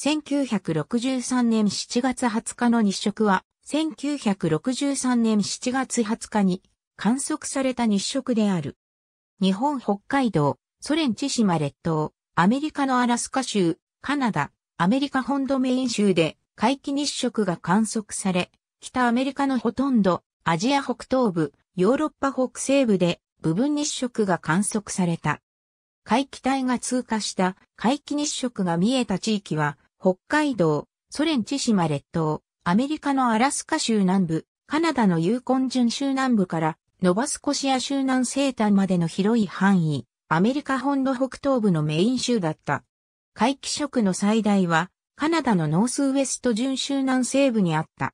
1963年7月20日の日食は、1963年7月20日に観測された日食である。日本北海道、ソ連千島列島、アメリカのアラスカ州、カナダ、アメリカ本土メイン州で回帰日食が観測され、北アメリカのほとんど、アジア北東部、ヨーロッパ北西部で部分日食が観測された。皆既帯が通過した皆既日食が見えた地域は、北海道、ソ連千島列島、アメリカのアラスカ州南部、カナダのユーコン準州南部からノバスコシア州南西端までの広い範囲、アメリカ本土北東部のメイン州だった。回帰色の最大は、カナダのノースウエスト準州南西部にあった。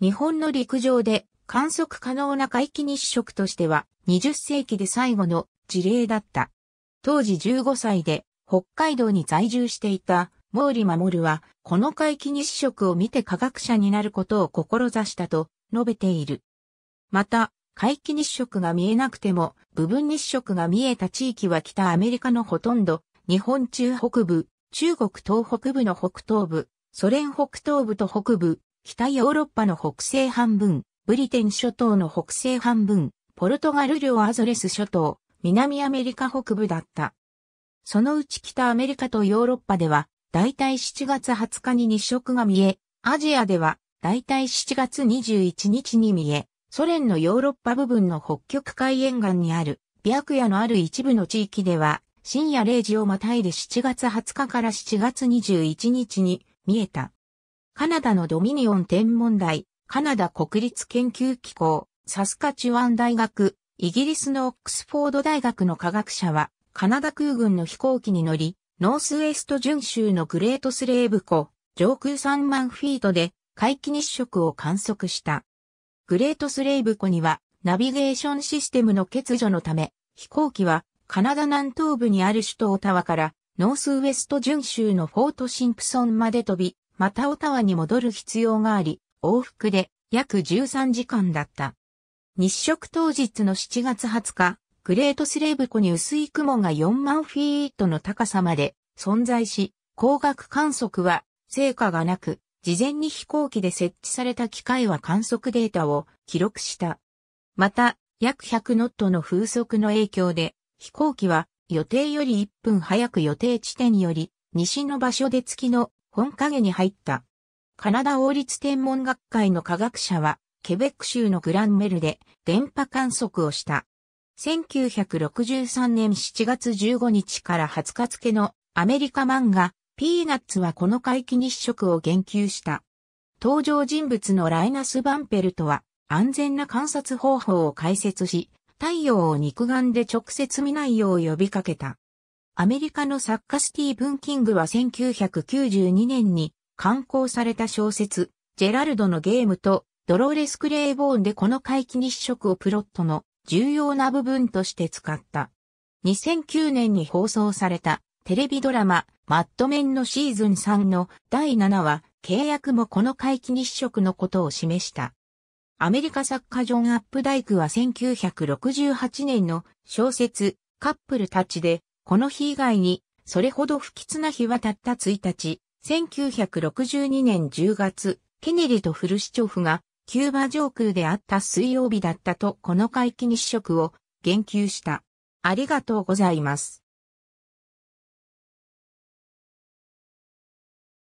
日本の陸上で観測可能な回帰日食としては20世紀で最後の事例だった。当時15歳で北海道に在住していた毛利守は、この回帰日食を見て科学者になることを志したと述べている。また、回帰日食が見えなくても、部分日食が見えた地域は北アメリカのほとんど、日本中北部、中国東北部の北東部、ソ連北東部と北部、北ヨーロッパの北西半分、ブリテン諸島の北西半分、ポルトガル領アゾレス諸島、南アメリカ北部だった。そのうち北アメリカとヨーロッパでは、大体7月20日に日食が見え、アジアでは大体7月21日に見え、ソ連のヨーロッパ部分の北極海沿岸にある、白夜のある一部の地域では、深夜0時をまたいで7月20日から7月21日に見えた。カナダのドミニオン天文台、カナダ国立研究機構、サスカチュワン大学、イギリスのオックスフォード大学の科学者は、カナダ空軍の飛行機に乗り、ノースウェスト巡州のグレートスレーブ湖、上空3万フィートで回帰日食を観測した。グレートスレーブ湖にはナビゲーションシステムの欠如のため、飛行機はカナダ南東部にある首都オタワからノースウェスト巡州のフォートシンプソンまで飛び、またオタワに戻る必要があり、往復で約13時間だった。日食当日の7月20日、グレートスレーブ湖に薄い雲が4万フィートの高さまで存在し、光学観測は成果がなく、事前に飛行機で設置された機械は観測データを記録した。また、約100ノットの風速の影響で、飛行機は予定より1分早く予定地点より西の場所で月の本影に入った。カナダ王立天文学会の科学者は、ケベック州のグランメルで電波観測をした。1963年7月15日から20日付のアメリカ漫画、ピーナッツはこの回帰日食を言及した。登場人物のライナス・バンペルトは安全な観察方法を解説し、太陽を肉眼で直接見ないよう呼びかけた。アメリカの作家スティーブン・キングは1992年に刊行された小説、ジェラルドのゲームとドローレス・クレイボーンでこの回帰日食をプロットの重要な部分として使った。2009年に放送されたテレビドラママッドメンのシーズン3の第7話契約もこの回帰日食のことを示した。アメリカ作家ジョン・アップダイクは1968年の小説カップルたちでこの日以外にそれほど不吉な日はたった1日、1962年10月、ケネリとフルシチョフがキューバ上空であった水曜日だったとこの回帰日食を言及した。ありがとうございます。